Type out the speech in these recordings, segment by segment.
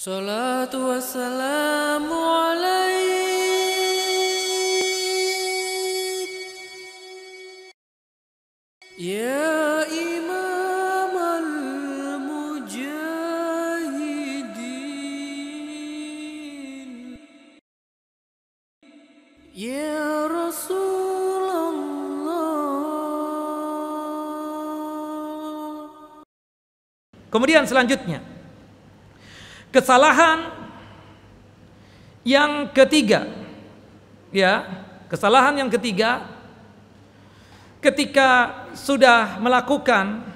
Salatu wassalamu alaik Ya imam al-mujahidin Ya Rasulullah Kemudian selanjutnya Kesalahan yang ketiga, ya, kesalahan yang ketiga, ketika sudah melakukan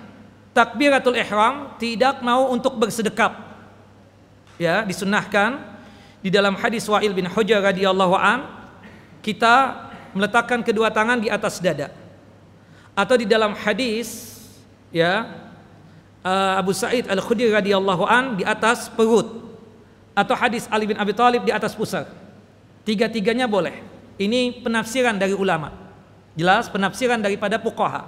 takbiratul ihram tidak mau untuk bersedekap, ya, disunahkan di dalam hadis Wa'il bin Hujar radhiyallahu an kita meletakkan kedua tangan di atas dada atau di dalam hadis ya uh, Abu Sa'id Al-Khudri radhiyallahu an di atas perut atau hadis Ali bin Abi Thalib di atas pusar. Tiga-tiganya boleh. Ini penafsiran dari ulama. Jelas penafsiran daripada fuqaha.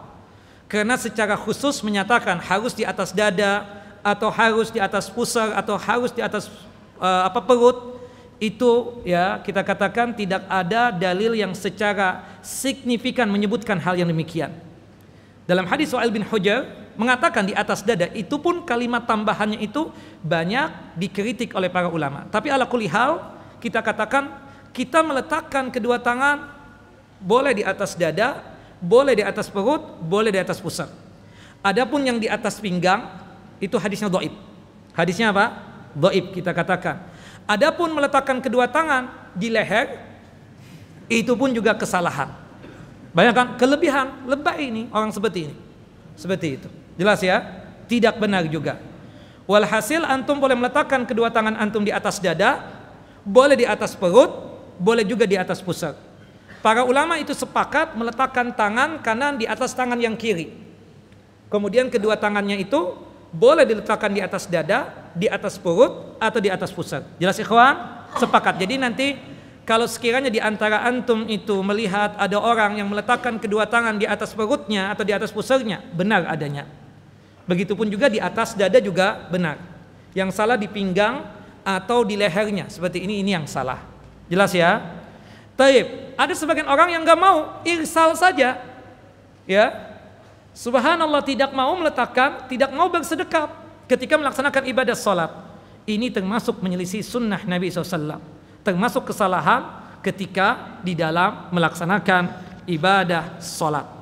Karena secara khusus menyatakan harus di atas dada atau harus di atas pusar atau harus di atas uh, apa perut itu ya kita katakan tidak ada dalil yang secara signifikan menyebutkan hal yang demikian. Dalam hadis Wa'il bin Hujar mengatakan di atas dada itu pun kalimat tambahannya itu banyak dikritik oleh para ulama. Tapi ala kulihal kita katakan kita meletakkan kedua tangan boleh di atas dada, boleh di atas perut, boleh di atas pusat Adapun yang di atas pinggang itu hadisnya doib. Hadisnya apa? Doib kita katakan. Adapun meletakkan kedua tangan di leher itu pun juga kesalahan. Bayangkan kelebihan lebay ini orang seperti ini. Seperti itu. Jelas ya? Tidak benar juga. Walhasil antum boleh meletakkan kedua tangan antum di atas dada, boleh di atas perut, boleh juga di atas pusat. Para ulama itu sepakat meletakkan tangan kanan di atas tangan yang kiri. Kemudian kedua tangannya itu boleh diletakkan di atas dada, di atas perut, atau di atas pusat. Jelas ikhwan? Sepakat. Jadi nanti kalau sekiranya di antara antum itu melihat ada orang yang meletakkan kedua tangan di atas perutnya atau di atas pusarnya, benar adanya. Begitupun juga di atas dada juga benar. Yang salah di pinggang atau di lehernya. Seperti ini, ini yang salah. Jelas ya? Taib. Ada sebagian orang yang nggak mau, irsal saja. Ya. Subhanallah tidak mau meletakkan, tidak mau bersedekap ketika melaksanakan ibadah sholat. Ini termasuk menyelisih sunnah Nabi SAW. Termasuk kesalahan ketika di dalam melaksanakan ibadah sholat.